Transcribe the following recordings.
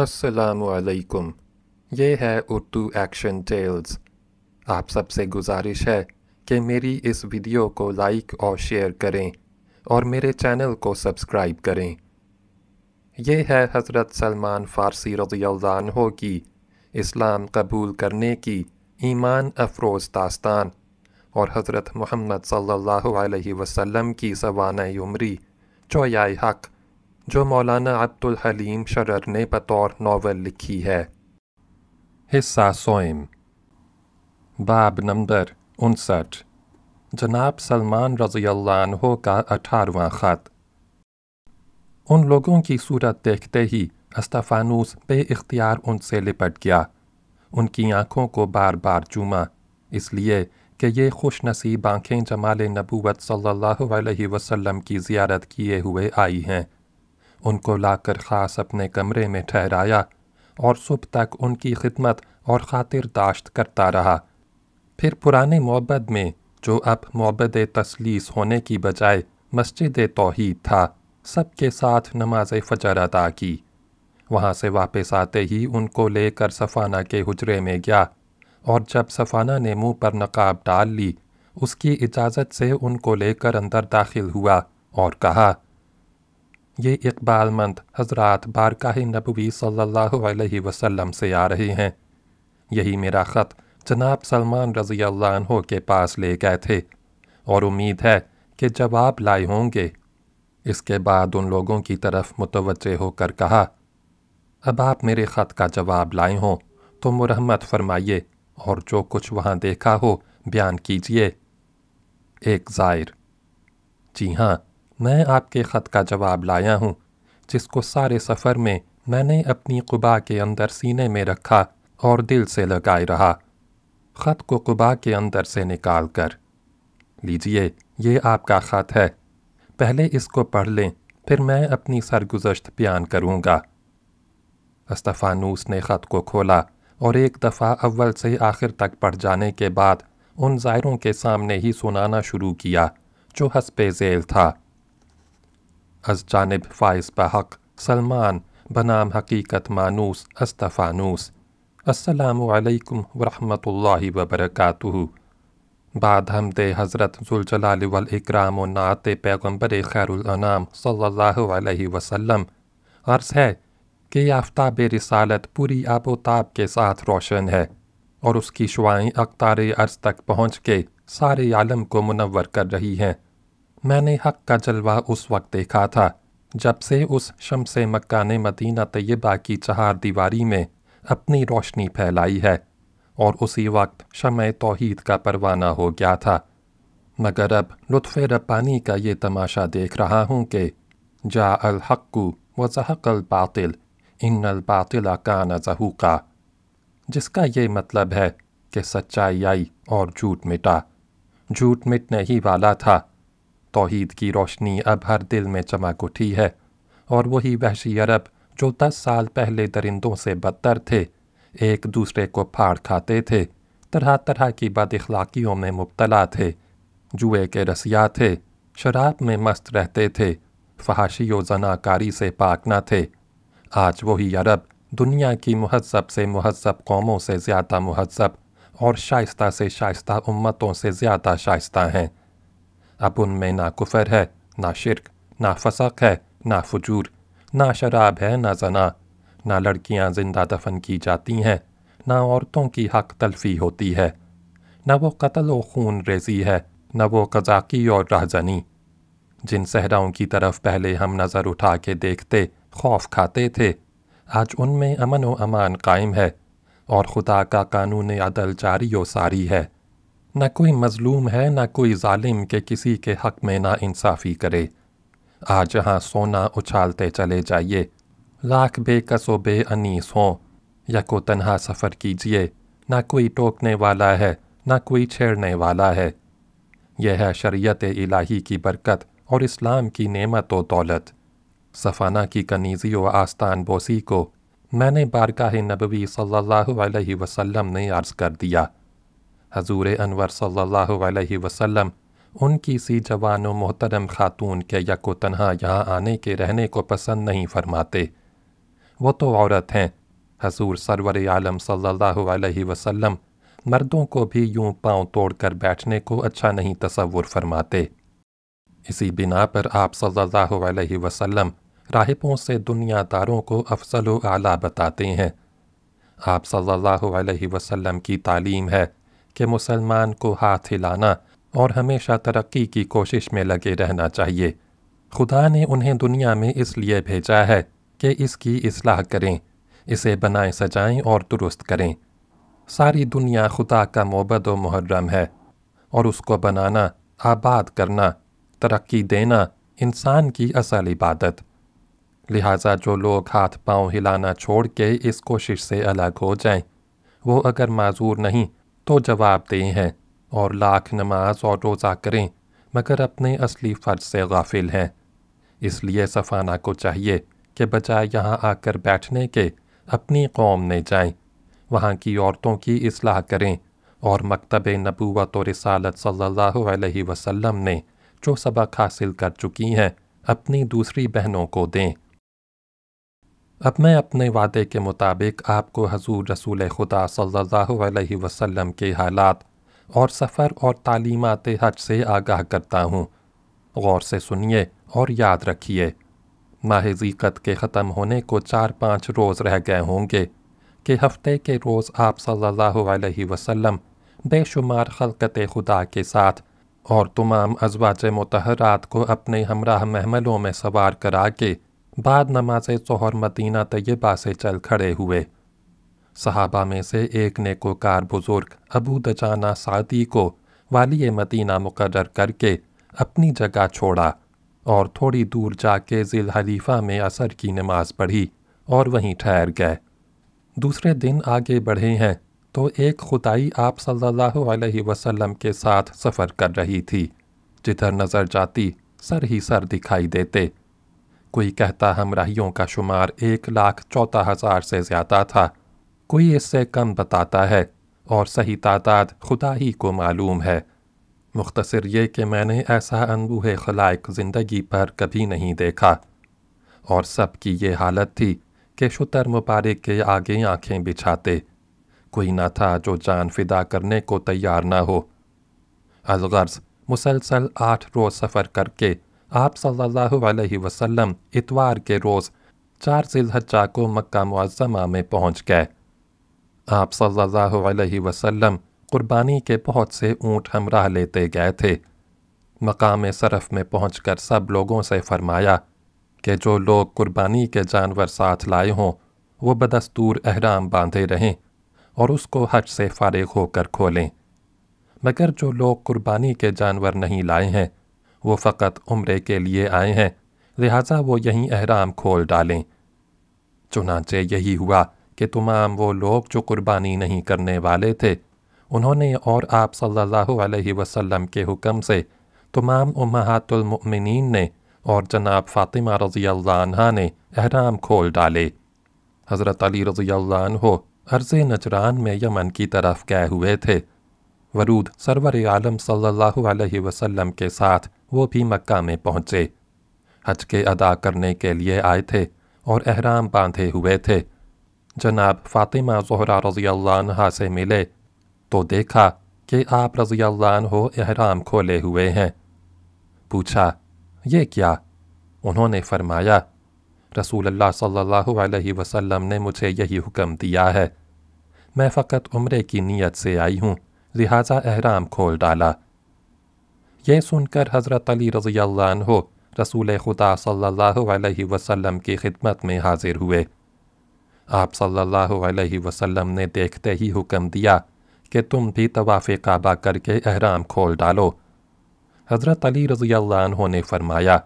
असलकुम ये है उर्दू एक्शन टेल्स आप सबसे गुजारिश है कि मेरी इस वीडियो को लाइक और शेयर करें और मेरे चैनल को सब्सक्राइब करें यह है हज़रत सलमान फ़ारसी रज़ील्हो की इस्लाम कबूल करने की ईमान अफरोज़ दास्तान और हज़रत मोहम्मद सल्लल्लाहु अलैहि वसल्लम की सवान उमरी चोयाए हक़ जो मौलाना अब्दुल हलीम शरर ने बतौर नावल लिखी है हिस्सा सोइम बाब नंबर उनसठ जनाब सलमान रजी अल्लाह का अठारवा ख़त उन लोगों की सूरत देखते ही अस्तफ़ानूस बेख्तियार उनसे लिपट गया उनकी आँखों को बार बार चूमा इसलिए कि ये खुश नसीब आँखें जमाल नबूत सल्लल्लाहु अलैहि वसल्लम की ज़ियारत किए हुए आई हैं उनको लाकर ख़ास अपने कमरे में ठहराया और सुबह तक उनकी खिदमत और खातिर दाश्त करता रहा फिर पुराने मोहब्बत में जो अब मोहब्बत तसलीस होने की बजाय मस्जिद तोहद था सबके साथ नमाज फजर अदा की वहाँ से वापस आते ही उनको लेकर सफ़ाना के हजरे में गया और जब सफ़ाना ने मुंह पर नकाब डाल ली उसकी इजाज़त से उनको लेकर अंदर दाखिल हुआ और कहा ये इकबालमंद हजरत बारकाह नबवी सल्लल्लाहु अलैहि वसल्लम से आ रहे हैं यही मेरा ख़त जनाब सलमान रज़ी अल्लाह के पास ले गए थे और उम्मीद है कि जवाब लाए होंगे इसके बाद उन लोगों की तरफ मुतवज्जे होकर कहा अब आप मेरे ख़त का जवाब लाए हों तो मुरहमत फरमाइए और जो कुछ वहाँ देखा हो बयान कीजिए एक ज़ायर जी हाँ मैं आपके ख़त का जवाब लाया हूँ जिसको सारे सफ़र में मैंने अपनी कुबा के अंदर सीने में रखा और दिल से लगाए रहा ख़त को कुबा के अंदर से निकाल कर लीजिए ये आपका ख़त है पहले इसको पढ़ लें फिर मैं अपनी सरगुजश्त बयान करूँगा अस्तफ़ानूस ने ख़त को खोला और एक दफ़ा अव्वल से आखिर तक पढ़ जाने के बाद उन जायरों के सामने ही सुनाना शुरू किया जो हसपे जेल था अज जानब फाइज बहक सलमान बनाम हकीकत मानूस अस्तफ़ानूस असलकम वरहमल वबरक बाद हमद हज़रत जुलजलाल नात पैगम्बर खैरुलनाम सल अलैहि वसल्लम अर्ज़ है कि याफ्ताब रिसालत पूरी आबोताब के साथ रोशन है और उसकी शुआएँ अख्तार अर्ज़ तक पहुँच के सारे आलम को मुनवर कर रही हैं मैंने हक का जलवा उस वक्त देखा था जब से उस शम से मक्का ने मदीना तयबा की चहार दीवारी में अपनी रोशनी फैलाई है और उसी वक्त शम तोहीद का परवाना हो गया था मगर अब लुफ़ रब्बानी का ये तमाशा देख रहा हूँ कि जा अल ज़हक वजहक बातिल इन अलबातिला का नजहू का जिसका ये मतलब है कि सच्चाई आई और झूठ मिटा झूठ मिटने ही वाला था तोहद की रोशनी अब हर दिल में चमक उठी है और वही वहशी अरब जो दस साल पहले दरिंदों से बदतर थे एक दूसरे को फाड़ खाते थे तरह तरह की बद अखलाकियों में मुबतला थे जुए के रसिया थे शराब में मस्त रहते थे फहाशी व जनाकारी से पाक न थे आज वही अरब दुनिया की महजब से महजब कौमों से ज़्यादा महजब और शाइस्ता से शाइस्ता उम्मतों से ज़्यादा शाइस्ता हैं अब उनमें ना कुफर है ना शिरक ना फसक है ना फजूर ना शराब है ना जना ना लड़कियां जिंदा दफन की जाती हैं ना औरतों की हक तलफी होती है न वो कत्ल व खून रेजी है न वो कजाकी और राहजनी जिन सहराओं की तरफ पहले हम नज़र उठा के देखते खौफ खाते थे आज उनमें अमन व अमान कायम है और खुदा का कानून अदल जारी व सारी है न कोई मजलूम है न कोई ालिम के किसी के हक में ना इंसाफ़ी करे आज जहाँ सोना उछालते चले जाइए लाख बेकसो बे अनीस या को तनहा सफ़र कीजिए ना कोई टोकने वाला है ना कोई छेड़ने वाला है यह है शरीयत इलाही की बरकत और इस्लाम की नेमत व दौलत सफ़ाना की कनीज़ी व आस्तान बोसी को मैंने बारगाह नबवी सल्लल्लाहु अलैहि वसल्लम ने अर्ज़ कर दिया हजूर अनवर सल्लल्लाहु अलैहि वसल्लम उनकी सी जवान मोहतरम खातून के यको तनहा यहाँ आने के रहने को पसंद नहीं फरमाते वो तो औरत हैं हजूर सरवर आलम सल्लल्लाहु अलैहि वसल्लम मर्दों को भी यूं पांव तोड़कर बैठने को अच्छा नहीं तसवुर फरमाते इसी बिना पर आप सल्लल्लाहु अलैहि वसल्लम राहिबों से दुनियादारों को अफसल आला बताते हैं आप सल्लल्लाहु अलैहि वसल्लम की तालीम है कि मुसलमान को हाथ हिलाना और हमेशा तरक्की की कोशिश में लगे रहना चाहिए खुदा ने उन्हें दुनिया में इसलिए भेजा है कि इसकी इसलाह करें इसे बनाए सजाएं और दुरुस्त करें सारी दुनिया खुदा का मोबद व मुहर्रम है और उसको बनाना आबाद करना तरक्की देना इंसान की असल इबादत लिहाजा जो लोग हाथ पाँव हिलाना छोड़ के इस कोशिश से अलग हो जाएं, वो अगर माजूर नहीं तो जवाब दें हैं और लाख नमाज और रोज़ा करें मगर अपने असली फ़र्ज से गाफिल हैं इसलिए सफाना को चाहिए कि बजाय यहाँ आकर बैठने के अपनी कौम ने जाएं वहाँ की औरतों की असलाह करें और मकतब नबूवत और रसालत सल्लल्लाहु अलैहि वसल्लम ने जो सबक हासिल कर चुकी हैं अपनी दूसरी बहनों को दें अब मैं अपने वादे के मुताबिक आपको हजूर रसूल खुदा सल्लल्लाहु अलैहि वसल्लम के हालात और सफ़र और तालीमत हज से आगाह करता हूँ गौर से सुनिए और याद रखिए माह जीकत के ख़त्म होने को चार पाँच रोज़ रह गए होंगे कि हफ्ते के रोज़ आप सल्लल्लाहु अलैहि वसल्लम बेशुमार खलकत खुदा के साथ और तमाम अजवाज मतहरात को अपने हमरा महमलों में सवार करा के बाद नमाज शोहर मदीना तयबा से चल खड़े हुए सहाबा में से एक ने को कार बुज़ुर्ग अबू दजाना सादी को वाली मदीना मुकर करके अपनी जगह छोड़ा और थोड़ी दूर जाके जिल हलीफ़ा में असर की नमाज पढ़ी और वहीं ठहर गए दूसरे दिन आगे बढ़े हैं तो एक खुदाई आप सल्लल्लाहु अलैहि वसल्लम के साथ सफ़र कर रही थी जिधर नज़र जाती सर ही सर दिखाई देते कोई कहता हमराहियों का शुमार एक लाख चौदह हज़ार से ज़्यादा था कोई इससे कम बताता है और सही तादाद खुदा ही को मालूम है मुख्तर ये कि मैंने ऐसा अनबूह खलाइक ज़िंदगी पर कभी नहीं देखा और सब की ये हालत थी कि शुतर मुबारक के आगे आँखें बिछाते कोई ना था जो जान फिदा करने को तैयार ना हो अलगर्ज मुसलसल आठ रोज़ सफ़र करके आप सल्लल्लाहु अलैहि वसल्लम इतवार के रोज़ चार जिलहजा को मक्का मुअज़्ज़मा में पहुंच गए आप सल्लल्लाहु अलैहि वसल्लम कुर्बानी के बहुत से ऊँट हमराह लेते गए थे मकाम सरफ में पहुँच कर सब लोगों से फ़रमाया कि जो लोग क़ुरबानी के जानवर साथ लाए हों वो बदस्तूर अहराम बांधे रहें और उसको हज से फ़ारिग होकर खोलें मगर जो लोग क़ुरबानी के जानवर नहीं लाए हैं वो फ़कत उम्रे के लिए आए हैं लिहाजा वो यहीं अहराम खोल डालें चुनाचे यही हुआ कि तमाम वो लोग जो कुर्बानी नहीं करने वाले थे उन्होंने और आप सल्लल्लाहु अलैहि वसल्लम के हुक्म से तमाम उम्मातुलमिन ने और जनाब फ़ातिमा रज़ी अल्लाह ने अहराम खोल डाले हज़रत अली रज़ी हो अर्ज़ नजरान में यमन की तरफ गए हुए थे वरूद सरवर आलम सल्लल्लाहु अलैहि वसल्लम के साथ वो भी मक्का में पहुँचे हज के अदा करने के लिए आए थे और अहराम बांधे हुए थे जनाब फ़ातिमा जहरा रज़ी अल्लाह से मिले तो देखा कि आप रज़ी अल्लाह हो अहराम खोले हुए हैं पूछा ये क्या उन्होंने फरमाया रसूल अल्लाह सल्लल्लाहु अलैहि वसल्लम ने मुझे यही हुक्म दिया है मैं फ़कत उमरे की नीयत से आई हूँ लिहाजा अहराम खोल डाला यह सुनकर हज़रत अली रज़ी हो रसूल खुदा सल्लल्लाहु अलैहि वसल्लम की खिदमत में हाजिर हुए आप सल्लल्लाहु अलैहि वसल्लम ने देखते ही हुक्म दिया कि तुम भी तवाफ़ काबा करके अहराम खोल डालो हज़रत अली रज़ी ने फरमाया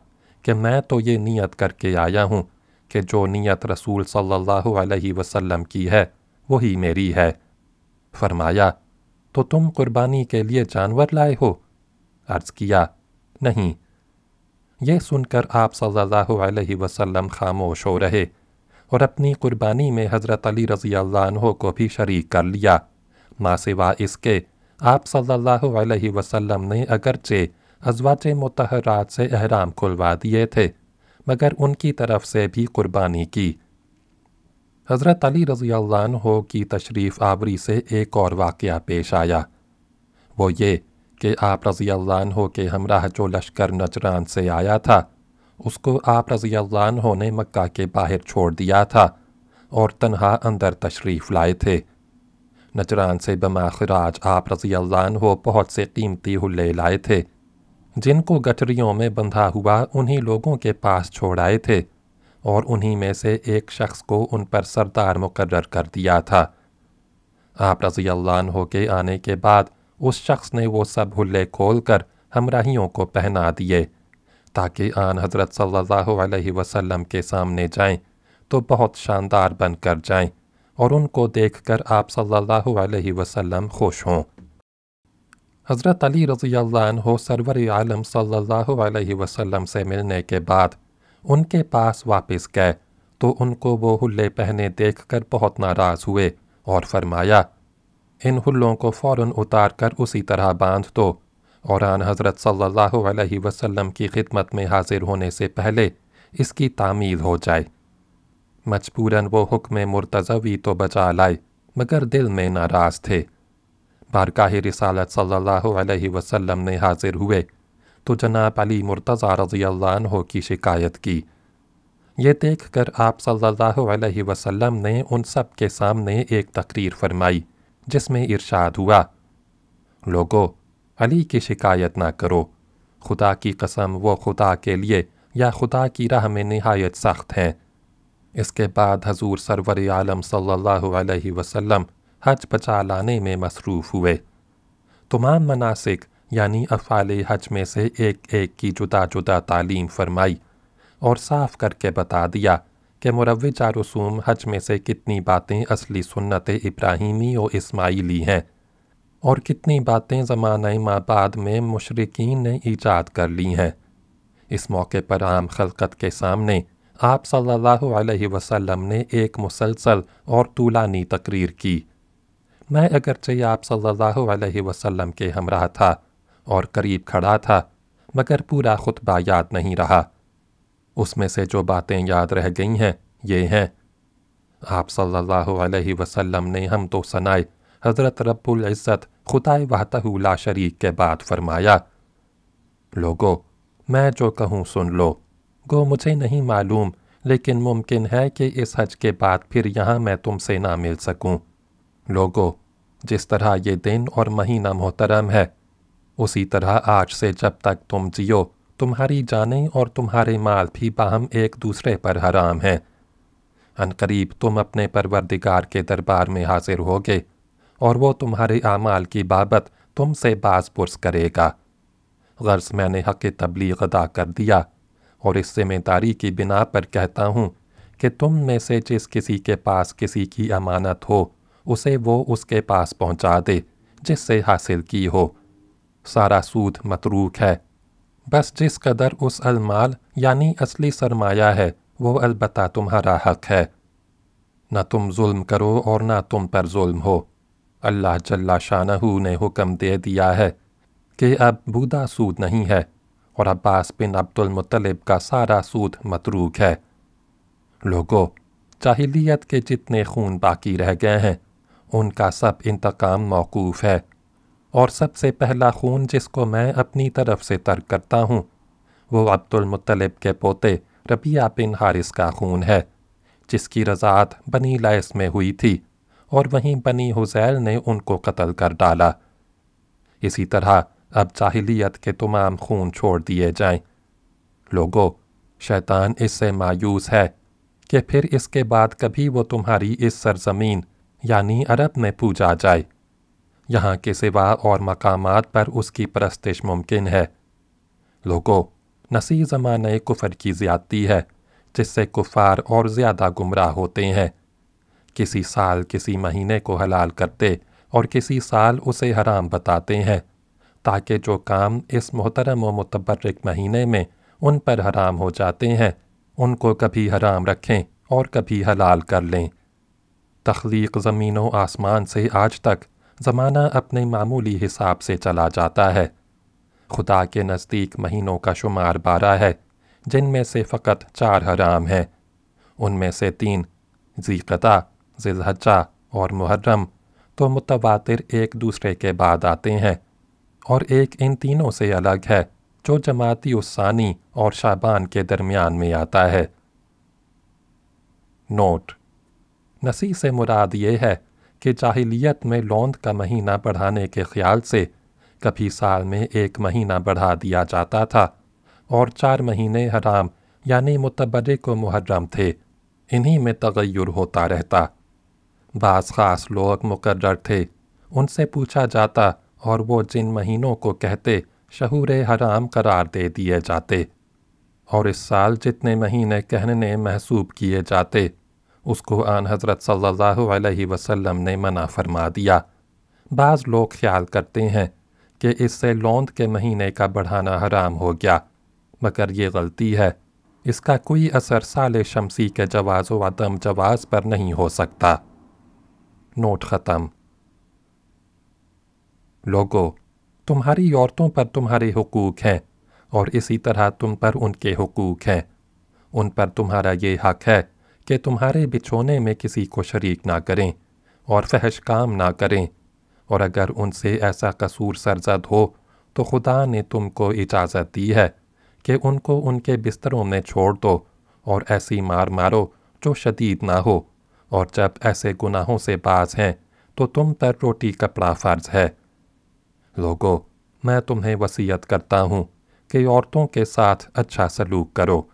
कि मैं तो ये नीयत करके आया हूँ कि जो नीयत रसूल सल्लल्लाहु अलैहि वसल्लम की है वही मेरी है फरमाया तो तुम कुर्बानी के लिए जानवर लाए हो अर्ज किया नहीं यह सुनकर आप सल्लल्लाहु अलैहि वसल्लम खामोश हो रहे और अपनी कुर्बानी में हज़रत अली रज़ी अल्लाह को भी शरीक कर लिया सेवा इसके आप सल्लल्लाहु अलैहि वसल्लम ने अगरचे अजवाज मतहरात से अहराम खुलवा दिए थे मगर उनकी तरफ से भी कुर्बानी की हज़रत अली रज़ी अल्लाह की तशरीफ़ आवरी से एक और वाक़ पेश आया वो ये कि आप रज़ी हो के हमराह जो लश्कर नजरान से आया था उसको आप रज़ी हो ने मक्का के बाहर छोड़ दिया था और तनहा अंदर तशरीफ़ लाए थे नजरान से खराज आप रज़ी हो बहुत से कीमती हुले लाए थे जिनको गठरियों में बंधा हुआ उन्हीं लोगों के पास छोड़ आए थे और उन्हीं में से एक शख्स को उन पर सरदार मुकर्र कर दिया था आप रज़ी हो के आने के बाद उस शख्स ने वो सब हुल्ले खोल कर हमराहियों को पहना दिए ताकि आन हज़रत सल्लल्लाहु अलैहि वसल्लम के सामने जाएं तो बहुत शानदार बनकर जाएं और उनको देखकर आप सल्लल्लाहु अलैहि वसल्लम खुश हों हज़रत अली रज़ी हो सरवर आलम सल्लल्लाहु अलैहि वसल्लम से मिलने के बाद उनके पास वापस गए तो उनको वो हुल्ले पहने देखकर बहुत नाराज़ हुए और फरमाया इन हुल्लों को फ़ौर उतार कर उसी तरह बांध दो और आन हज़रत सल्लल्लाहु अलैहि वसल्लम की खिदमत में हाजिर होने से पहले इसकी तामील हो जाए मजबूरन वो हुक्म मुर्तजवी तो बचा लाए मगर दिल में नाराज़ थे बारगाह रिसालत सल्लल्लाहु अलैहि वसल्लम ने हाजिर हुए तो जनाब अली मुर्तज़ा रजी हो की शिकायत की ये देख कर आप सल्लल्लाहु अलैहि वसल्लम ने उन सब के सामने एक तकरीर फरमाई जिसमें इरशाद हुआ लोगो अली की शिकायत ना करो खुदा की कसम वो खुदा के लिए या खुदा की राह में नहायत सख्त हैं इसके बाद हजूर सरवर आलम सल्लल्लाहु अलैहि वसल्लम हज बचा लाने में मसरूफ़ हुए तमाम मनासिक यानी अफ़ाल हज में से एक एक की जुदा जुदा तालीम फरमाई और साफ़ करके बता दिया कि मुरव चारसूम हज में से कितनी बातें असली सुन्नत इब्राहिमी और इस्माइली हैं और कितनी बातें जमान माबाद में मशरकिन ने ईजाद कर ली हैं इस मौके पर आम खलकत के सामने आप सल्लल्लाहु अलैहि वसल्लम ने एक मुसलसल और तूलानी तकरीर की मैं अगरचे आप सल्लल्लाहु अलैहि वसल्लम के हमरा था और करीब खड़ा था मगर पूरा खुतबा याद नहीं रहा उसमें से जो बातें याद रह गई हैं ये हैं आप सल्लल्लाहु अलैहि वसल्लम ने हम तो सनाए हज़रत इज्जत खुदाए ला शरीक के बाद फरमाया लोगो मैं जो कहूँ सुन लो गो मुझे नहीं मालूम लेकिन मुमकिन है कि इस हज के बाद फिर यहाँ मैं तुमसे ना मिल सकूँ लोगो जिस तरह ये दिन और महीना मोहतरम है उसी तरह आज से जब तक तुम जियो तुम्हारी जाने और तुम्हारे माल भी बाहम एक दूसरे पर हराम हैं अनकरीब तुम अपने परवरदिगार के दरबार में हाजिर होगे और वो तुम्हारे आमाल की बाबत तुमसे बास पुरस करेगा गर्ज मैंने हक तबलीग अदा कर दिया और इस जिम्मेदारी की बिना पर कहता हूँ कि तुम में से जिस किसी के पास किसी की अमानत हो उसे वो उसके पास पहुँचा दे जिससे हासिल की हो सारा सूद मतरूक है बस जिस कदर उस अलमाल यानी असली सरमाया है वो अलबत्ता तुम्हारा हक है न तुम जुल्म करो और ना तुम पर जुल्म हो अल्लाह जल्ला शाहू ने हुक्म दे दिया है कि अब बूदा सूद नहीं है और अब्बास बिन अब्दुलमतलब का सारा सूद मतरूक है लोगो जाहिलियत के जितने खून बाकी रह गए हैं उनका सब इंतकाम मौकूफ़ है और सबसे पहला खून जिसको मैं अपनी तरफ से तर्क करता हूँ वो अब्दुलमतलब के पोते रबिया बिन हारिस का खून है जिसकी रजात बनी लैस में हुई थी और वहीं बनी हुज़ैल ने उनको कत्ल कर डाला इसी तरह अब जाहिलियत के तमाम खून छोड़ दिए जाएं। लोगों शैतान इससे मायूस है कि फिर इसके बाद कभी वो तुम्हारी इस सरजमीन यानी अरब में पूजा जाए यहाँ के सिवा और मकाम पर उसकी परस्तिश मुमकिन है लोगो नसी ज़माने कुफर की ज़्यादती है जिससे कुफार और ज़्यादा गुमराह होते हैं किसी साल किसी महीने को हलाल करते और किसी साल उसे हराम बताते हैं ताकि जो काम इस मोहतरम व मुतबरक महीने में उन पर हराम हो जाते हैं उनको कभी हराम रखें और कभी हलाल कर लें तख्लीक ज़मीन व आसमान से आज तक ज़माना अपने मामूली हिसाब से चला जाता है खुदा के नज़दीक महीनों का शुमार बारह है जिनमें से फ़कत चार हराम हैं उनमें से तीन जीकता जिलहजा और मुहर्रम तो मुतवातिर एक दूसरे के बाद आते हैं और एक इन तीनों से अलग है जो जमाती उसानी और शाबान के दरमियान में आता है नोट नसी से मुराद ये है कि जाहिलियत में लौंद का महीना बढ़ाने के ख्याल से कभी साल में एक महीना बढ़ा दिया जाता था और चार महीने हराम यानि मुतबर को मुहर्रम थे इन्हीं में तगैर होता रहता बास ख़ास लोग मुकर्र थे उनसे पूछा जाता और वो जिन महीनों को कहते शहूर हराम करार दे दिए जाते और इस साल जितने महीने कहने महसूब किए जाते उसको आन हज़रत सल्लल्लाहु अलैहि वसल्लम ने मना फरमा दिया बाज़ लोग ख्याल करते हैं कि इससे लौंद के महीने का बढ़ाना हराम हो गया मगर ये गलती है इसका कोई असर साल शमसी के जवाज़ व अदम जवाज़ पर नहीं हो सकता नोट ख़त्म लोगो तुम्हारी औरतों पर तुम्हारे हकूक़ हैं और इसी तरह तुम पर उनके हकूक़ हैं उन पर तुम्हारा ये हक है कि तुम्हारे बिछोने में किसी को शरीक ना करें और फहश काम ना करें और अगर उनसे ऐसा कसूर सरजद हो तो खुदा ने तुमको इजाज़त दी है कि उनको उनके बिस्तरों में छोड़ दो और ऐसी मार मारो जो शदीद ना हो और जब ऐसे गुनाहों से बाज हैं तो तुम पर रोटी कपड़ा फ़र्ज है लोगो मैं तुम्हें वसीयत करता हूँ कि औरतों के साथ अच्छा सलूक करो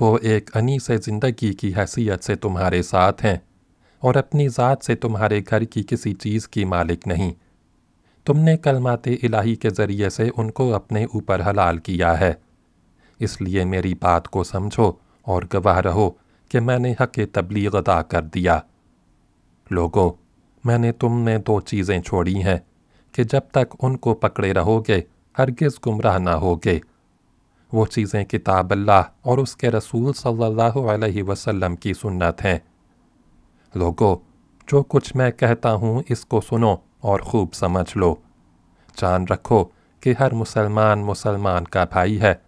वो एक अनी से ज़िंदगी की हैसियत से तुम्हारे साथ हैं और अपनी ज़ात से तुम्हारे घर की किसी चीज़ की मालिक नहीं तुमने कलमात इलाही के ज़रिए से उनको अपने ऊपर हलाल किया है इसलिए मेरी बात को समझो और गवाह रहो कि मैंने हक तबलीग अदा कर दिया लोगो मैंने तुमने दो चीज़ें छोड़ी हैं कि जब तक उनको पकड़े रहोगे हरगिज़ गुमराह ना होगे वो चीज़ें किताब अल्लाह और उसके रसूल सल्लल्लाहु अलैहि वसल्लम की सुन्नत हैं लोगो जो कुछ मैं कहता हूँ इसको सुनो और खूब समझ लो जान रखो कि हर मुसलमान मुसलमान का भाई है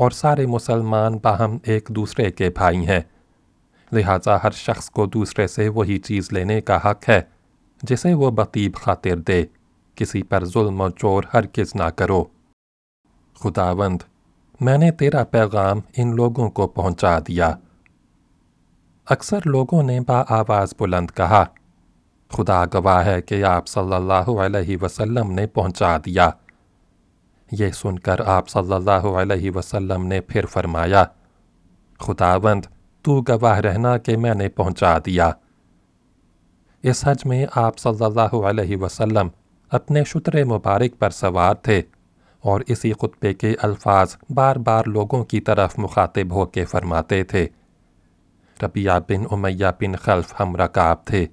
और सारे मुसलमान बाहम एक दूसरे के भाई हैं लिहाजा हर शख्स को दूसरे से वही चीज़ लेने का हक है जिसे वो बतीब खातिर दे किसी पर जुल्म और चोर हर किस ना करो खुदावंद मैंने तेरा पैगाम इन लोगों को पहुंचा दिया अक्सर लोगों ने आवाज बुलंद कहा खुदा गवाह है कि आप सल्लल्लाहु अलैहि वसल्लम ने पहुंचा दिया यह सुनकर आप सल्लल्लाहु अलैहि वसल्लम ने फिर फरमाया खुदावंद तू गवाह रहना कि मैंने पहुंचा दिया इस हज में आप सल्लल्लाहु अलैहि वसल्लम अपने शुतरे मुबारक पर सवार थे और इसी खुतबे के अल्फाज बार बार लोगों की तरफ मुखातिब होके फरमाते थे रबिया बिन उमैया बिन खल्फ हम रकाब थे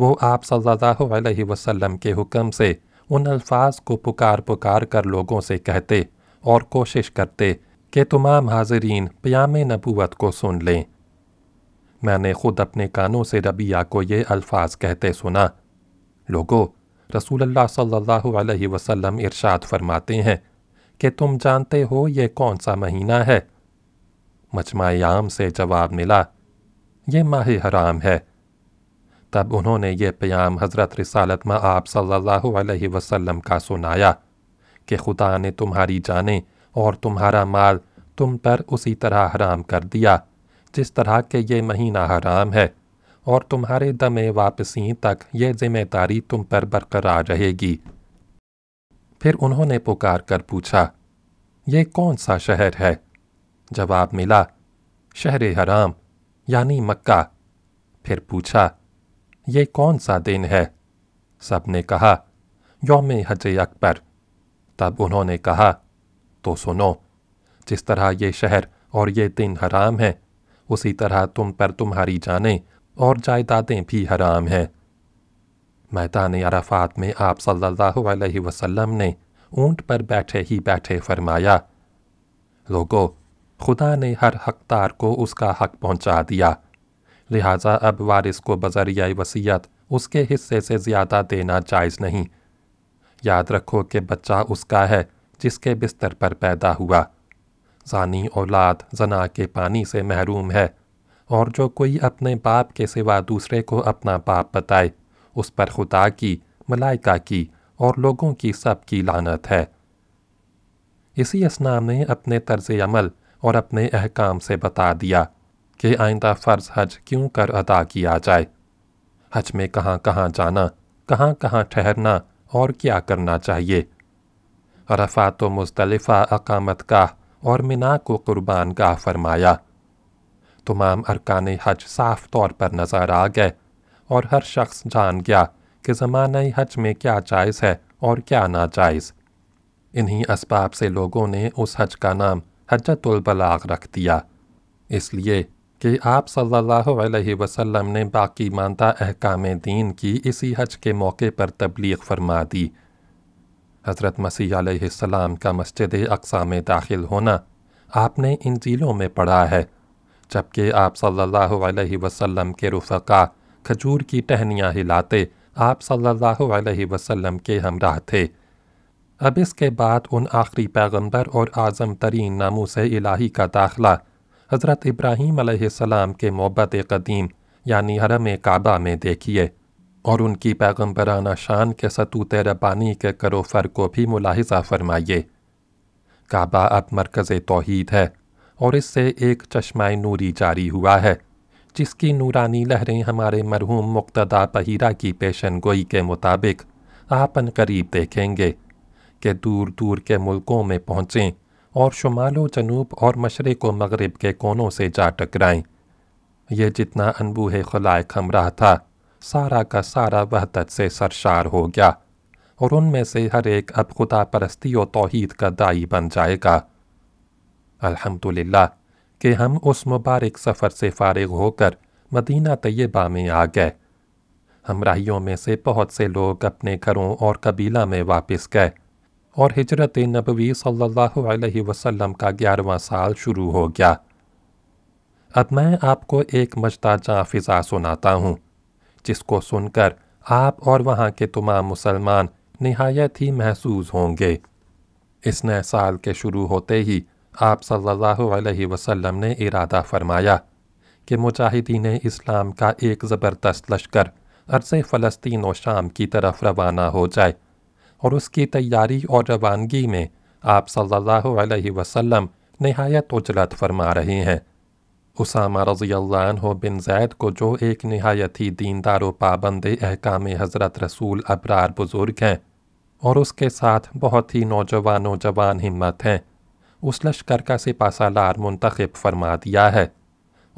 वो आप सल्लल्लाहु अलैहि वसल्लम के हुक्म से उन अल्फाज को पुकार पुकार कर लोगों से कहते और कोशिश करते कि तमाम हाजरीन पयाम नबूत को सुन लें मैंने खुद अपने कानों से रबिया को ये अल्फाज कहते सुना लोगों रसूलुल्लाह सल्लल्लाहु अलैहि वसल्लम फरमाते हैं कि तुम जानते हो यह कौन सा महीना है मजमा आम से जवाब मिला ये माह हराम है तब उन्होंने यह प्याम हज़रत रसालत में आप सल्लल्लाहु अलैहि का सुनाया कि खुदा ने तुम्हारी जाने और तुम्हारा माल तुम पर उसी तरह हराम कर दिया जिस तरह के ये महीना हराम है और तुम्हारे दमे वापसी तक यह जिम्मेदारी तुम पर बरकरार रहेगी फिर उन्होंने पुकार कर पूछा यह कौन सा शहर है जवाब मिला शहर हराम यानी मक्का फिर पूछा ये कौन सा दिन है सब ने कहा योम हज अकबर तब उन्होंने कहा तो सुनो जिस तरह ये शहर और ये दिन हराम है उसी तरह तुम पर तुम्हारी जाने और जायदादें भी हराम हैं मैदान अराफात में आप सल्लल्लाहु अलैहि वसल्लम ने ऊंट पर बैठे ही बैठे फरमाया लोगो खुदा ने हर हकदार को उसका हक पहुंचा दिया लिहाजा अब वारिस को बजरिया वसीयत उसके हिस्से से ज़्यादा देना जायज़ नहीं याद रखो कि बच्चा उसका है जिसके बिस्तर पर पैदा हुआ जानी औलाद जना के पानी से महरूम है और जो कोई अपने बाप के सिवा दूसरे को अपना बाप बताए उस पर खुदा की मलाइका की और लोगों की सब की लानत है इसी असना ने अपने तर्ज अमल और अपने अहकाम से बता दिया कि आइंदा फ़र्ज़ हज क्यों कर अदा किया जाए हज में कहाँ कहाँ जाना कहाँ कहाँ ठहरना और क्या करना चाहिए अरफात मुस्तलफ़ा अकामत का और मिना को कुर्बान का फरमाया तमाम अरकान हज साफ तौर पर नज़र आ गए और हर शख्स जान गया कि ज़माना हज में क्या जायज़ है और क्या नाजायज़ इन्हीं इसबाब से लोगों ने उस हज का नाम हजतुलबलाग रख दिया इसलिए कि आप सल्लल्लाहु अलैहि वसल्लम ने बाकी मानता अहकाम दीन की इसी हज के मौके पर तबलीग फरमा दी हज़रत मसीह आसमाम का मस्जिद अकसा में दाखिल होना आपने इन जिलों में पढ़ा है जबकि आप सल्लल्लाहु अलैहि वसल्लम के रुफ़का खजूर की टहनियाँ हिलाते आप सल्लल्लाहु अलैहि वसल्लम के हमराह थे अब इसके बाद उन आखिरी पैगंबर और आज़म तरीन नामों से इलाही का दाखला हज़रत इब्राहीम अलैहिस्सलाम के मोहब्बत कदीम यानी हरम काबा में देखिए और उनकी पैगम्बराना शान के सतूत रबानी के करोफ़र को भी मुलाहजा फरमाइए काबा अब मरकज़ तोहद है और इससे एक चश्मा नूरी जारी हुआ है जिसकी नूरानी लहरें हमारे मरहूम मुक्तदा पहीरा की पेशन गोई के मुताबिक आपन करीब देखेंगे कि दूर दूर के मुल्कों में पहुँचें और शुमालो जनूब और मशरक़ व मगरब के कोनों से जा टकराएँ यह जितना अनबूह खलाए खम रहा था सारा का सारा वहदत से सरशार हो गया और उनमें से हर एक अब खुदा परस्ती और तोहद का दाई बन जाएगा अल्हम्दुलिल्लाह के हम उस मुबारक सफ़र से फारग होकर मदीना तयबा में आ गए हमराहियों में से बहुत से लोग अपने घरों और कबीला में वापस गए और हजरत नबवी सल्लल्लाहु अलैहि वसल्लम का ग्यारहवा साल शुरू हो गया अब मैं आपको एक मजताजा फ़िज़ा सुनाता हूँ जिसको सुनकर आप और वहाँ के तमाम मुसलमान नहायत ही महसूस होंगे इस नए साल के शुरू होते ही आप सल्लल्लाहु अलैहि वसल्लम ने इरादा फरमाया कि मुजाहिदीन इस्लाम का एक ज़बरदस्त लश्कर अरसे फ़लस्तीन और शाम की तरफ रवाना हो जाए और उसकी तैयारी और रवानगी में आप सल्लल्लाहु अलैहि वसल्लम नहायत उजलत फरमा रहे हैं उसामा रजी अल्लाह बिन जैद को जो एक नहायत ही दीनदार पाबंद अहकाम हज़रत रसूल अबरार बुज़ुर्ग हैं और उसके साथ बहुत ही नौजवान जवान हिम्मत हैं उस लश्करका से पासालार मुंतखब फरमा दिया है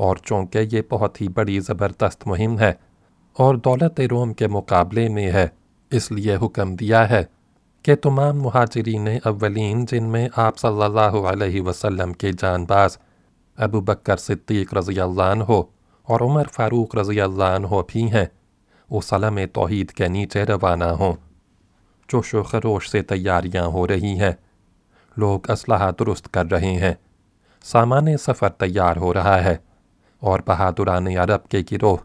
और चूँकि ये बहुत ही बड़ी ज़बरदस्त मुहिम है और दौलत रोम के मुकाबले में है इसलिए हुक्म दिया है कि तमाम महाजरीन अव्वलिन जिनमें आप सल्लल्लाहु अलैहि वसल्लम के जानबाज अबू बकर सिद्दीक रज़ी हो और उमर फ़ारूक रज़ी हो भी हैं वो सलम तोहीद के नीचे रवाना हों जोशो खरोश से तैयारियाँ हो रही हैं लोग असलाह दुरुस्त कर रहे हैं सामान्य सफ़र तैयार हो रहा है और बहादुरान अरब के गिरोह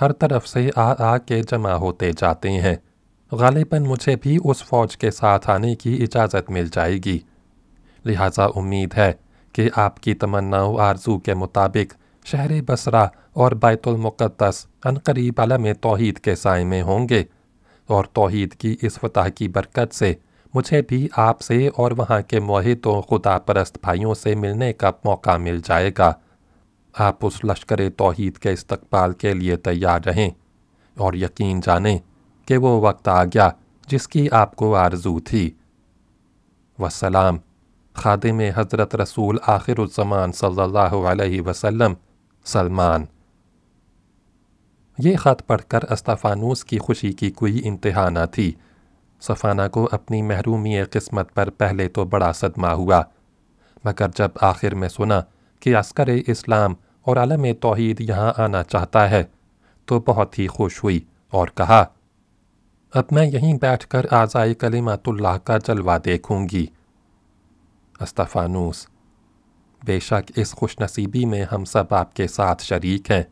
हर तरफ से आ आ के जमा होते जाते हैं गालिबन मुझे भी उस फ़ौज के साथ आने की इजाज़त मिल जाएगी लिहाजा उम्मीद है कि आपकी तमन्नाओं आरजू के मुताबिक शहर बसरा और बैतुलमक़दस अनकरीब आलम तोहद के साय में होंगे और तोहद की इस फतह की बरकत से मुझे भी आपसे और वहाँ के मोहितों खुदा परस्त भाइयों से मिलने का मौका मिल जाएगा आप उस लश्कर तोहीद के इस्तकबाल के लिए तैयार रहें और यकीन जानें कि वो वक्त आ गया जिसकी आपको आरजू थी वसलाम खादिम हज़रत रसूल आखिर सल्लल्लाहु अलैहि वसल्लम सलमान ये ख़त पढ़कर अस्तफ़ानूस की खुशी की कोई इंतहा न थी सफ़ाना को अपनी महरूमी किस्मत पर पहले तो बड़ा सदमा हुआ मगर जब आखिर में सुना कि अस्कर इस्लाम और आलम तोहद यहाँ आना चाहता है तो बहुत ही खुश हुई और कहा अब मैं यहीं बैठ कर आज़ाई कलीमतुल्ला का जलवा देखूंगी अस्तफ़ानूस बेशक इस खुशनसीबी में हम सब आपके साथ शरीक हैं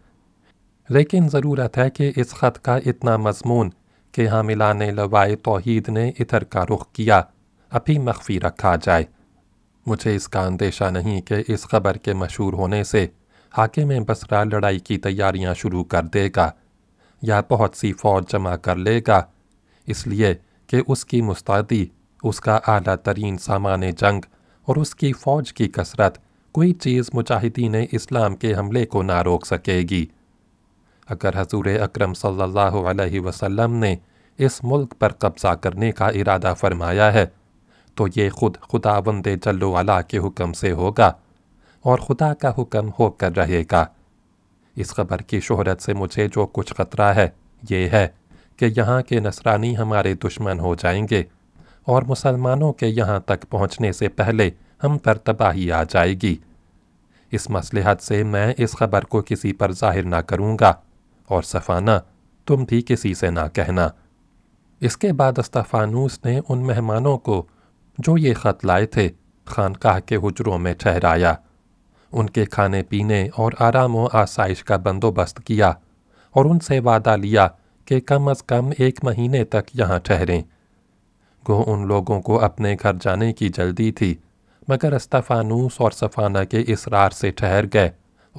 लेकिन ज़रूरत है कि इस ख़त का इतना मजमून कि हामिलान लवाए तोहीद ने इधर का रुख किया अभी मख्फी रखा जाए मुझे इसका अंदेशा नहीं कि इस खबर के मशहूर होने से हाके में बसरा लड़ाई की तैयारियां शुरू कर देगा या बहुत सी फौज जमा कर लेगा इसलिए कि उसकी मुस्तादी उसका आला तरीन सामान जंग और उसकी फ़ौज की कसरत कोई चीज़ मुजाहिदीन इस्लाम के हमले को ना रोक सकेगी अगर हजूर अक्रम सल्लल्लाहु अलैहि वसल्लम ने इस मुल्क पर कब्ज़ा करने का इरादा फरमाया है तो ये खुद खुदावंद जल्लो अला के हुक्म से होगा और खुदा का हुक्म होकर रहेगा इस खबर की शोहरत से मुझे जो कुछ ख़तरा है ये है कि यहाँ के नसरानी हमारे दुश्मन हो जाएंगे और मुसलमानों के यहाँ तक पहुँचने से पहले हम पर तबाही आ जाएगी इस मसलहत से मैं इस खबर को किसी पर जाहिर ना करूँगा और सफ़ाना तुम भी किसी से ना कहना इसके बाद अस्तफ़ानूस ने उन मेहमानों को जो ये ख़त लाए थे खानकाह के हजरों में ठहराया उनके खाने पीने और आराम व आसाइश का बंदोबस्त किया और उनसे वादा लिया कि कम अज़ कम एक महीने तक यहाँ ठहरें गो उन लोगों को अपने घर जाने की जल्दी थी मगर अस्तफ़ानूस और सफ़ाना के इसरार से ठहर गए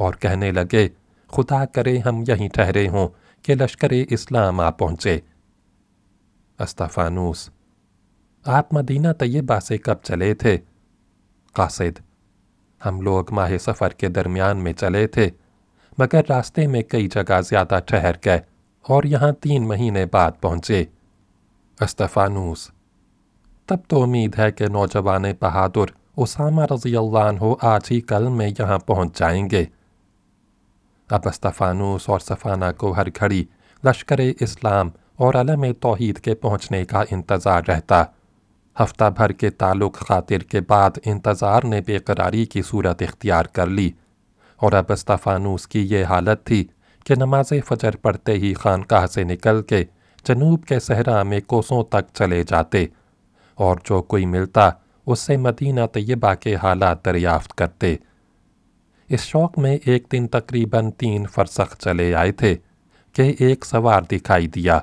और कहने लगे खुदा करे हम यहीं ठहरे हों कि लश्कर इस्लाम आ पहुँचे अस्ताफानूस आप मदीना तैयबा से कब चले थे कासिद हम लोग माह सफ़र के दरमियान में चले थे मगर रास्ते में कई जगह ज़्यादा ठहर गए और यहाँ तीन महीने बाद पहुँचे अस्ताफानूस तब तो उम्मीद है कि नौजवान बहादुर उसामा रजी अल्लाह आज ही कल में यहाँ पहुँच जाएंगे अबस्तफ़ानूस और सफ़ाना को हर घड़ी लश्कर इस्लाम और अलम तोहद के पहुँचने का इंतज़ार रहता हफ्ता भर के ताल्लुक़ खातिर के बाद इंतज़ार ने बेकरारी की सूरत इख्तियार कर ली और अबस्तफ़ानूस की ये हालत थी कि नमाज फ़जर पढ़ते ही खानकाह से निकल के जनूब के सहरा में कोसों तक चले जाते और जो कोई मिलता उससे मदीना तयबा के हालात दरियाफ्त करते इस शौक में एक दिन तकरीबन तीन फरसख चले आए थे कि एक सवार दिखाई दिया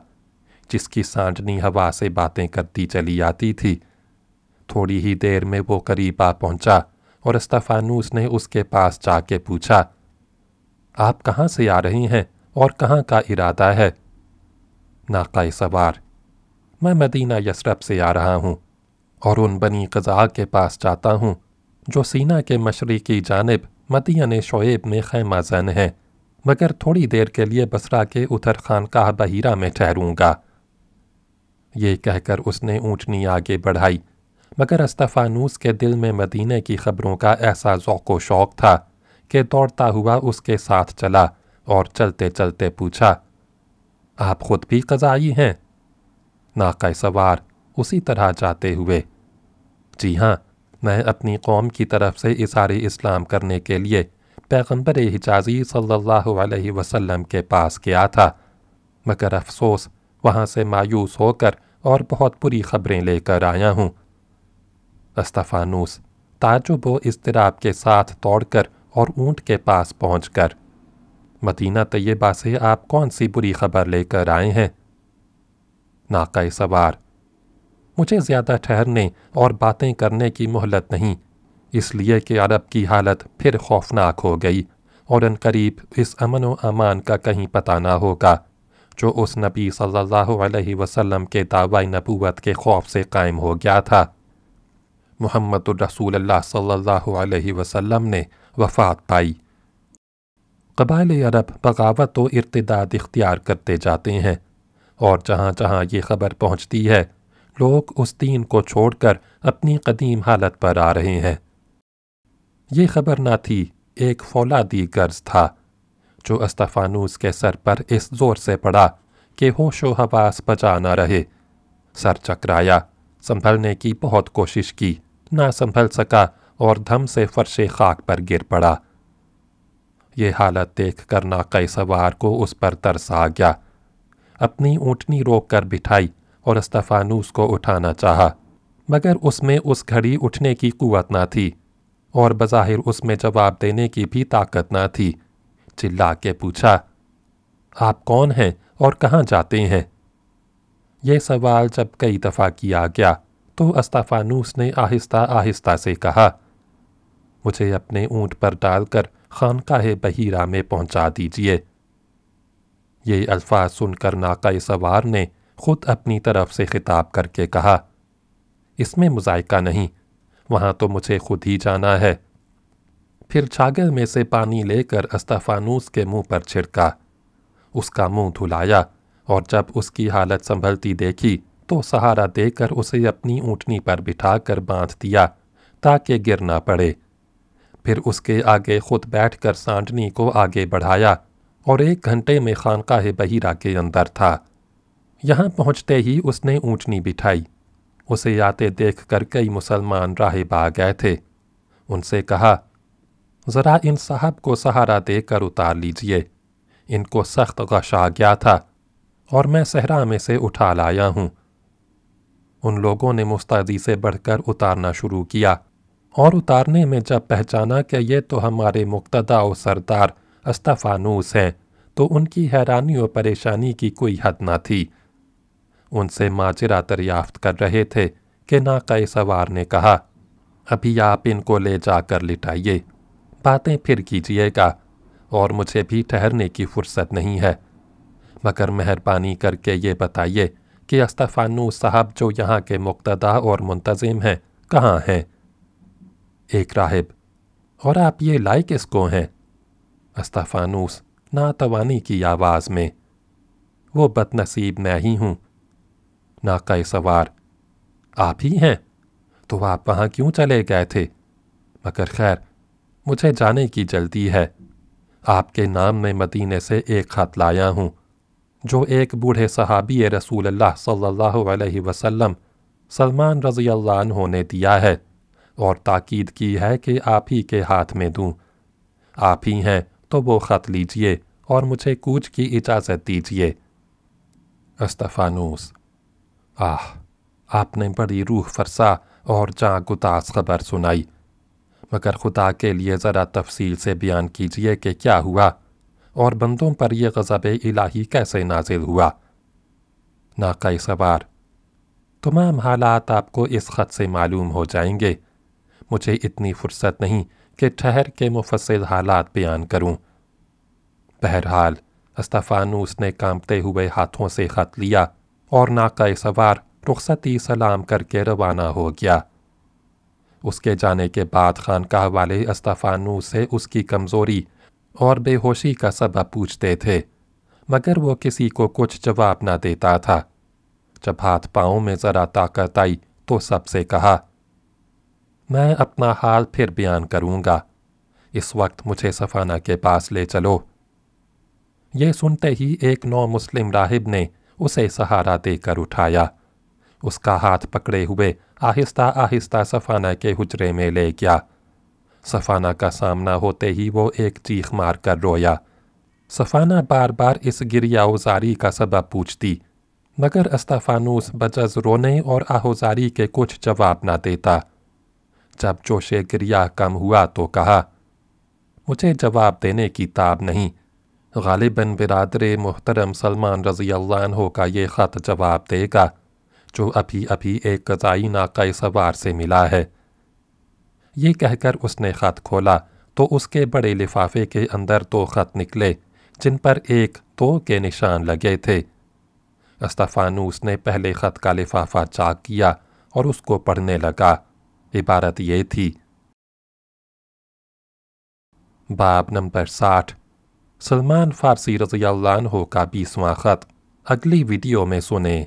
जिसकी सांझनी हवा से बातें करती चली आती थी थोड़ी ही देर में वो करीब आ पहुंचा और इस्तफानूस ने उसके पास जाके पूछा आप कहाँ से आ रही हैं और कहाँ का इरादा है नाका सवार मैं मदीना यसरब से आ रहा हूँ और उन बनी कज़ा के पास जाता हूँ जो सीना के मशरक़ी जानब मतियन शोएब में खैमा जन है मगर थोड़ी देर के लिए बसरा के खान का बहीरा में ठहरूंगा ये कहकर उसने ऊंटनी आगे बढ़ाई मगर अस्तफ़ानूस के दिल में मदीने की खबरों का ऐसा ज़ौको शौक था कि दौड़ता हुआ उसके साथ चला और चलते चलते पूछा आप खुद भी कज़ाई हैं नाका सवार उसी तरह जाते हुए जी हाँ मैं अपनी कौम की तरफ से इशार इस्लाम करने के लिए पैगम्बर हिजाजी सल्लल्लाहु अलैहि के पास गया था मगर अफसोस वहाँ से मायूस होकर और बहुत बुरी खबरें लेकर आया हूँ अस्तफ़ानूस ताजुब व इसतराब के साथ दौड़कर और ऊँट के पास पहुँच कर मदीना तय्यबा से आप कौन सी बुरी खबर लेकर आए हैं नाका सवार मुझे ज़्यादा ठहरने और बातें करने की मोहलत नहीं इसलिए कि अरब की हालत फिर खौफनाक हो गई और करीब इस अमन व अमान का कहीं पता ना होगा जो उस नबी सल्लल्लाहु अलैहि वसल्लम के दावा नबूवत के खौफ से कायम हो गया था मोहम्मद अल्लाह सल्लल्लाहु अलैहि वसल्लम ने वफात पाई कबाइल अरब बगावत व इर्तदाद इख्तियार करते जाते हैं और जहाँ जहाँ ये खबर पहुँचती है लोग उस दीन को छोड़कर अपनी कदीम हालत पर आ रहे हैं ये खबर ना थी एक फौलादी गर्ज था जो अस्तफानूस के सर पर इस जोर से पड़ा कि होश व हवास बचा ना रहे सर चकराया संभलने की बहुत कोशिश की ना संभल सका और धम से फर्श खाक पर गिर पड़ा ये हालत देख कर नाकई सवार को उस पर तरस आ गया अपनी ऊँटनी रोक कर बिठाई और स्तफ़ानूस को उठाना चाहा मगर उसमें उस घड़ी उठने की कुवत ना थी और बज़ाहिर उसमें जवाब देने की भी ताकत ना थी चिल्ला के पूछा आप कौन हैं और कहां जाते हैं यह सवाल जब कई दफ़ा किया गया तो अस्तफ़ानूस ने आहिस्ता आहिस्ता से कहा मुझे अपने ऊंट पर डालकर खानकाह बहीरा में पहुंचा दीजिए ये अल्फाज सुनकर नाका सवार ने खुद अपनी तरफ से खिताब करके कहा इसमें मुजायका नहीं वहाँ तो मुझे खुद ही जाना है फिर छागर में से पानी लेकर अस्तफानूस के मुंह पर छिड़का उसका मुंह धुलाया और जब उसकी हालत संभलती देखी तो सहारा देकर उसे अपनी ऊँटनी पर बिठाकर बांध दिया ताकि गिर ना पड़े फिर उसके आगे खुद बैठकर सांडनी को आगे बढ़ाया और एक घंटे में खानकाह बहीरा के अंदर था यहाँ पहुँचते ही उसने ऊँटनी बिठाई उसे आते देख कर कई मुसलमान राहिब आ गए थे उनसे कहा ज़रा इन साहब को सहारा देकर उतार लीजिए इनको सख्त गश आ गया था और मैं सहरा में से उठा लाया हूँ उन लोगों ने मुस्तदी से बढ़कर उतारना शुरू किया और उतारने में जब पहचाना कि ये तो हमारे मुक्तदा और सरदार अस्तफ़ानूस हैं तो उनकी हैरानी और परेशानी की कोई हद ना थी उनसे माजरा दरियाफ्त कर रहे थे कि नाकाए सवार ने कहा अभी आप इनको ले जाकर लिटाइए बातें फिर कीजिएगा और मुझे भी ठहरने की फुर्सत नहीं है मगर मेहरबानी करके ये बताइए कि अस्तफ़ानू साहब जो यहाँ के मुक्तदा और मुंतज़िम हैं कहाँ हैं एक राहिब और आप ये लाए किसको हैं अस्तफ़ानूस नातवानी की आवाज़ में वो बदनसीब मैं ही हूँ कई सवार आप ही हैं तो आप वहाँ क्यों चले गए थे मगर खैर मुझे जाने की जल्दी है आपके नाम में मदीने से एक खत लाया हूँ जो एक बूढ़े सहाबी रसूल अल्लाह सल्लल्लाहु अलैहि वसल्लम सलमान रज़ी अल्लाह ने दिया है और ताकीद की है कि आप ही के हाथ में दूँ आप ही हैं तो वो ख़त लीजिए और मुझे कूच की इजाज़त दीजिए अस्तफ़ानूस आह आपने बड़ी रूह फरसा और जाँ गुतास खबर सुनाई मगर खुदा के लिए ज़रा तफसील से बयान कीजिए कि क्या हुआ और बंदों पर यह गज़ब इलाही कैसे नाजिल हुआ कई सवार तमाम हालात आपको इस ख़त से मालूम हो जाएंगे मुझे इतनी फुर्सत नहीं कि ठहर के मुफसिल हालात बयान करूं। बहरहाल अस्तफ़ानूस ने कांपते हुए हाथों से ख़त लिया और नाका सवार रुखसती सलाम करके रवाना हो गया उसके जाने के बाद खानकाह वाले अस्तफ़ानू से उसकी कमज़ोरी और बेहोशी का सबब पूछते थे मगर वो किसी को कुछ जवाब ना देता था जब हाथ पांव में ज़रा ताकत आई तो सबसे कहा मैं अपना हाल फिर बयान करूँगा इस वक्त मुझे सफाना के पास ले चलो ये सुनते ही एक नौ मुस्लिम राहिब ने उसे सहारा देकर उठाया उसका हाथ पकड़े हुए आहिस्ता आहिस्ता सफाना के हुजरे में ले गया सफाना का सामना होते ही वो एक चीख मार कर रोया सफाना बार बार इस गिरियाओजारी का सबब पूछती मगर अस्ताफानूस बजज रोने और आहोजारी के कुछ जवाब ना देता जब जोशे गिरिया कम हुआ तो कहा मुझे जवाब देने की ताब नहीं गालिबन बिरादर मोहतरम सलमान रज़ी अल्लाह का ये ख़त जवाब देगा जो अभी अभी एक कज़ाई नाका सवार से मिला है ये कहकर उसने ख़त खोला तो उसके बड़े लिफाफे के अंदर दो ख़त निकले जिन पर एक तो के निशान लगे थे अस्तफ़ानूस ने पहले ख़त का लिफाफा चाक किया और उसको पढ़ने लगा इबारत ये थी बाब नंबर साठ सलमान फारसी रजियाल्लान हो का बीसवां ख़त अगली वीडियो में सुने